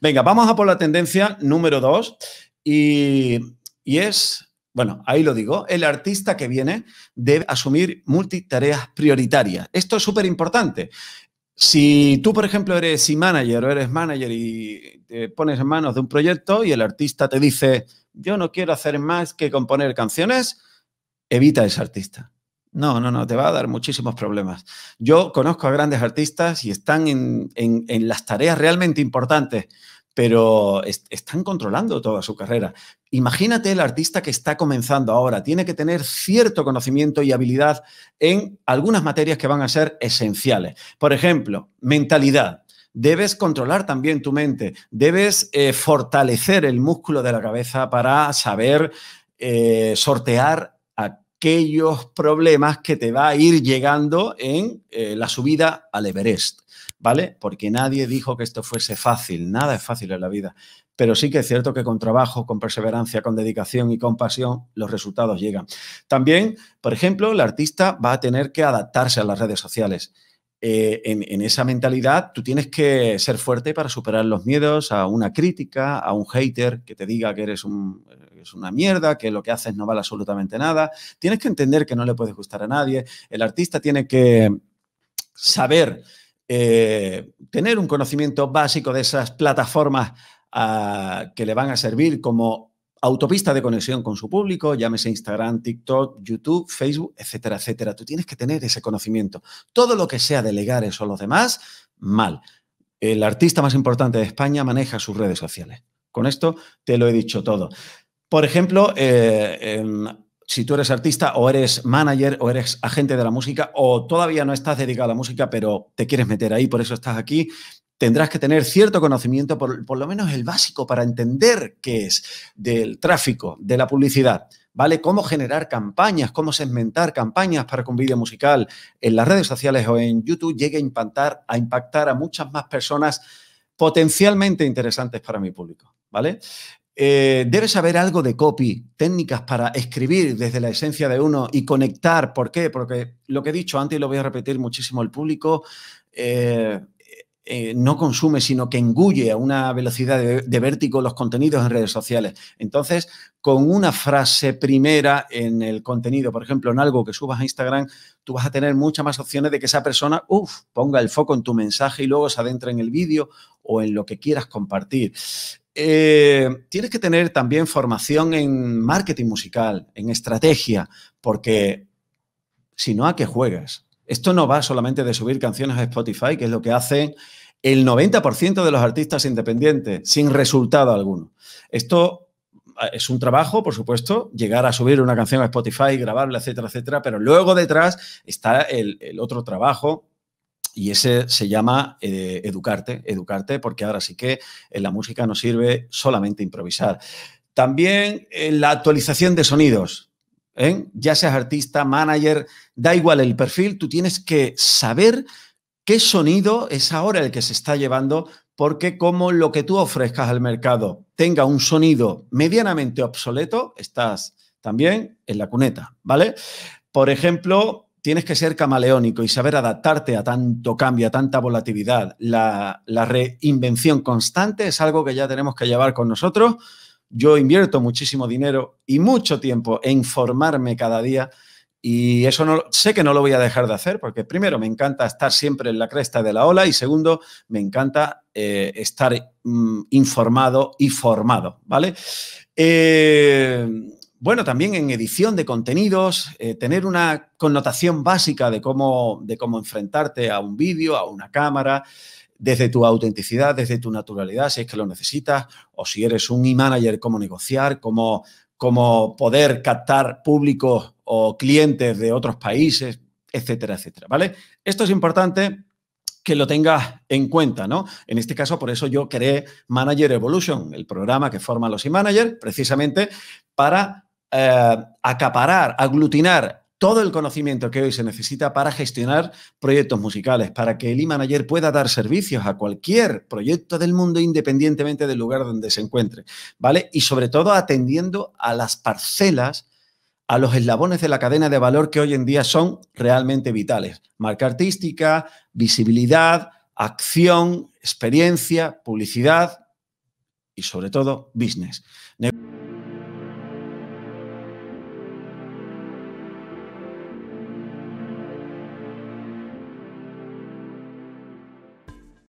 Venga, vamos a por la tendencia número dos y, es bueno, ahí lo digo, el artista que viene debe asumir multitareas prioritarias. Esto es súper importante. Si tú, por ejemplo, eres e manager o eres manager y te pones en manos de un proyecto y el artista te dice, yo no quiero hacer más que componer canciones, evita ese artista. No, no, no, te va a dar muchísimos problemas. Yo conozco a grandes artistas y están en, las tareas realmente importantes, pero están controlando toda su carrera. Imagínate el artista que está comenzando ahora, tiene que tener cierto conocimiento y habilidad en algunas materias que van a ser esenciales. Por ejemplo, mentalidad debes controlar también tu mente, debes eh, fortalecer el músculo de la cabeza para saber eh, sortear aquellos problemas que te va a ir llegando en eh, la subida al Everest, ¿vale? Porque nadie dijo que esto fuese fácil, nada es fácil en la vida, pero sí que es cierto que con trabajo, con perseverancia, con dedicación y con pasión, los resultados llegan. También, por ejemplo, el artista va a tener que adaptarse a las redes sociales. Eh, en, esa mentalidad, tú tienes que ser fuerte para superar los miedos a una crítica, a un hater que te diga que eres un, es una mierda, que lo que haces no vale absolutamente nada. Tienes que entender que no le puedes gustar a nadie. El artista tiene que saber eh, tener un conocimiento básico de esas plataformas ah, que le van a servir como autopista de conexión con su público, llámese Instagram, TikTok, YouTube, Facebook, etcétera, etcétera. Tú tienes que tener ese conocimiento. Todo lo que sea delegar eso a los demás, mal. El artista más importante de España maneja sus redes sociales. Con esto te lo he dicho todo. Por ejemplo, eh, em, si tú eres artista o eres manager o eres agente de la música o todavía no estás dedicado a la música, pero te quieres meter ahí, por eso estás aquí, tendrás que tener cierto conocimiento, por, lo menos el básico, para entender qué es del tráfico, de la publicidad. ¿Vale? Cómo generar campañas, cómo segmentar campañas para que un vídeo musical en las redes sociales o en YouTube llegue a impactar a muchas más personas potencialmente interesantes para mi público, ¿vale? Eh, debes saber algo de copy, técnicas para escribir desde la esencia de uno y conectar. ¿Por qué? Porque lo que he dicho antes y lo voy a repetir muchísimo, el público eh, eh, no consume, sino que engulle a una velocidad de, vértigo los contenidos en redes sociales. Entonces, con una frase primera en el contenido, por ejemplo, en algo que subas a Instagram, tú vas a tener muchas más opciones de que esa persona ponga el foco en tu mensaje y luego se adentra en el vídeo o en lo que quieras compartir. Eh, tienes que tener también formación en marketing musical, en estrategia, porque si no, ¿a qué juegas? Esto no va solamente de subir canciones a Spotify, que es lo que hacen el 90% de los artistas independientes, sin resultado alguno. Esto ah, es un trabajo, por supuesto, llegar a subir una canción a Spotify, grabarla, etcétera, etcétera, pero luego detrás está el, el otro trabajo y ese se llama eh, educarte, educarte, porque ahora sí que en eh, la música no sirve solamente improvisar. También eh, la actualización de sonidos. Ya seas artista, manager, da igual el perfil, tú tienes que saber qué sonido es ahora el que se está llevando, porque como lo que tú ofrezcas al mercado tenga un sonido medianamente obsoleto, estás también en la cuneta, ¿vale? Por ejemplo, tienes que ser camaleónico y saber adaptarte a tanto cambio, a tanta volatilidad. La, reinvención constante es algo que ya tenemos que llevar con nosotros. Yo invierto muchísimo dinero y mucho tiempo en formarme cada día. Y eso no, sé que no lo voy a dejar de hacer porque primero me encanta estar siempre en la cresta de la ola y segundo me encanta eh, estar mm, informado y formado, ¿vale? Eh, bueno, también en edición de contenidos, eh, tener una connotación básica de cómo, de cómo enfrentarte a un vídeo, a una cámara, desde tu autenticidad, desde tu naturalidad, si es que lo necesitas, o si eres un e-manager, cómo negociar, cómo, cómo poder captar públicos o clientes de otros países, etcétera, etcétera. ¿Vale? Esto es importante que lo tengas en cuenta, ¿no? En este caso, por eso yo creé Manager Evolution, el programa que forman los e-managers, precisamente para eh, acaparar, aglutinar todo el conocimiento que hoy se necesita para gestionar proyectos musicales, para que el e-manager pueda dar servicios a cualquier proyecto del mundo independientemente del lugar donde se encuentre, ¿vale? Y sobre todo atendiendo a las parcelas, a los eslabones de la cadena de valor que hoy en día son realmente vitales. Marca artística, visibilidad, acción, experiencia, publicidad y sobre todo business.